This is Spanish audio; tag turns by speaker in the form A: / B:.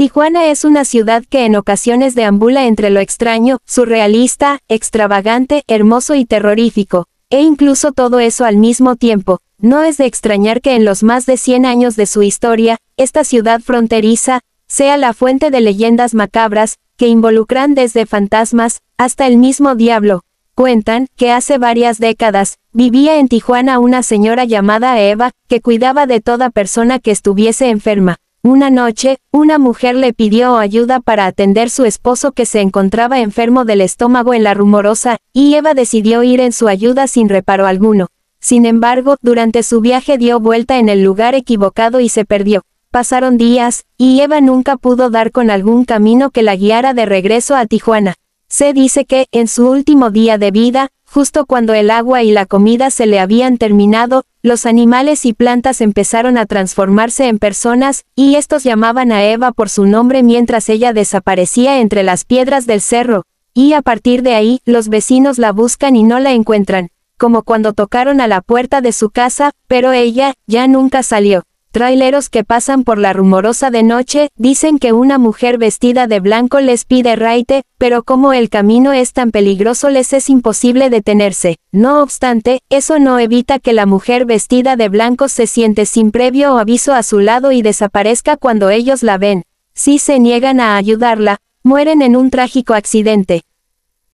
A: Tijuana es una ciudad que en ocasiones deambula entre lo extraño, surrealista, extravagante, hermoso y terrorífico, e incluso todo eso al mismo tiempo. No es de extrañar que en los más de 100 años de su historia, esta ciudad fronteriza, sea la fuente de leyendas macabras, que involucran desde fantasmas, hasta el mismo diablo. Cuentan, que hace varias décadas, vivía en Tijuana una señora llamada Eva, que cuidaba de toda persona que estuviese enferma. Una noche, una mujer le pidió ayuda para atender su esposo que se encontraba enfermo del estómago en la rumorosa, y Eva decidió ir en su ayuda sin reparo alguno. Sin embargo, durante su viaje dio vuelta en el lugar equivocado y se perdió. Pasaron días, y Eva nunca pudo dar con algún camino que la guiara de regreso a Tijuana. Se dice que, en su último día de vida, justo cuando el agua y la comida se le habían terminado, los animales y plantas empezaron a transformarse en personas, y estos llamaban a Eva por su nombre mientras ella desaparecía entre las piedras del cerro, y a partir de ahí, los vecinos la buscan y no la encuentran, como cuando tocaron a la puerta de su casa, pero ella, ya nunca salió. Traileros que pasan por la rumorosa de noche, dicen que una mujer vestida de blanco les pide raite, pero como el camino es tan peligroso les es imposible detenerse. No obstante, eso no evita que la mujer vestida de blanco se siente sin previo aviso a su lado y desaparezca cuando ellos la ven. Si se niegan a ayudarla, mueren en un trágico accidente.